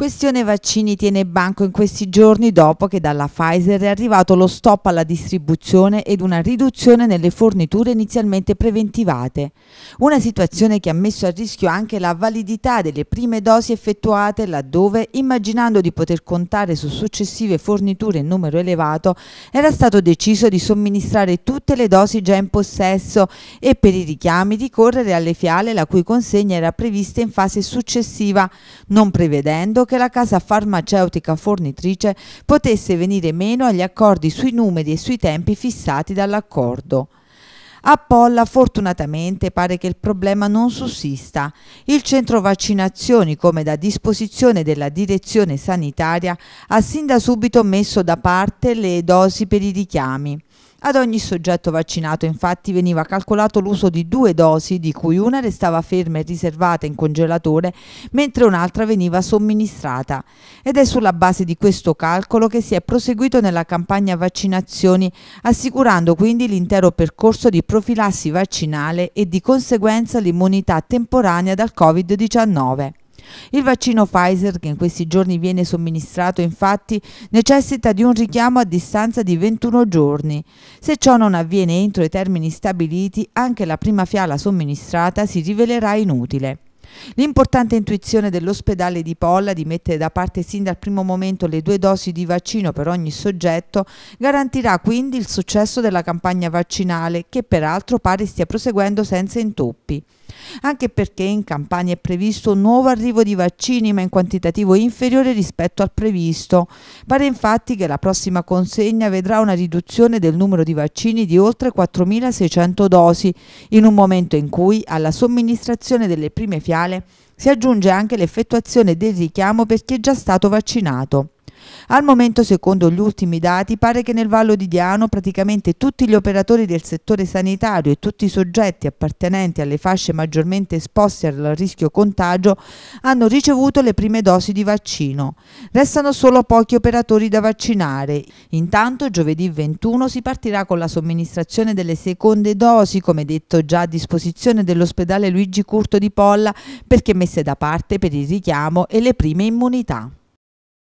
Questione vaccini tiene banco in questi giorni dopo che dalla Pfizer è arrivato lo stop alla distribuzione ed una riduzione nelle forniture inizialmente preventivate. Una situazione che ha messo a rischio anche la validità delle prime dosi effettuate laddove, immaginando di poter contare su successive forniture in numero elevato, era stato deciso di somministrare tutte le dosi già in possesso e per i richiami ricorrere alle fiale la cui consegna era prevista in fase successiva, non prevedendo che la casa farmaceutica fornitrice potesse venire meno agli accordi sui numeri e sui tempi fissati dall'accordo. A Polla fortunatamente pare che il problema non sussista. Il centro vaccinazioni, come da disposizione della direzione sanitaria, ha sin da subito messo da parte le dosi per i richiami. Ad ogni soggetto vaccinato infatti veniva calcolato l'uso di due dosi, di cui una restava ferma e riservata in congelatore, mentre un'altra veniva somministrata. Ed è sulla base di questo calcolo che si è proseguito nella campagna vaccinazioni, assicurando quindi l'intero percorso di profilassi vaccinale e di conseguenza l'immunità temporanea dal Covid-19. Il vaccino Pfizer, che in questi giorni viene somministrato, infatti, necessita di un richiamo a distanza di 21 giorni. Se ciò non avviene entro i termini stabiliti, anche la prima fiala somministrata si rivelerà inutile. L'importante intuizione dell'ospedale di Polla di mettere da parte sin dal primo momento le due dosi di vaccino per ogni soggetto garantirà quindi il successo della campagna vaccinale che peraltro pare stia proseguendo senza intoppi anche perché in Campania è previsto un nuovo arrivo di vaccini ma in quantitativo inferiore rispetto al previsto. Pare infatti che la prossima consegna vedrà una riduzione del numero di vaccini di oltre 4.600 dosi, in un momento in cui alla somministrazione delle prime fiale si aggiunge anche l'effettuazione del richiamo per chi è già stato vaccinato. Al momento, secondo gli ultimi dati, pare che nel Vallo di Diano praticamente tutti gli operatori del settore sanitario e tutti i soggetti appartenenti alle fasce maggiormente esposte al rischio contagio hanno ricevuto le prime dosi di vaccino. Restano solo pochi operatori da vaccinare. Intanto giovedì 21 si partirà con la somministrazione delle seconde dosi, come detto già a disposizione dell'ospedale Luigi Curto di Polla, perché messe da parte per il richiamo e le prime immunità.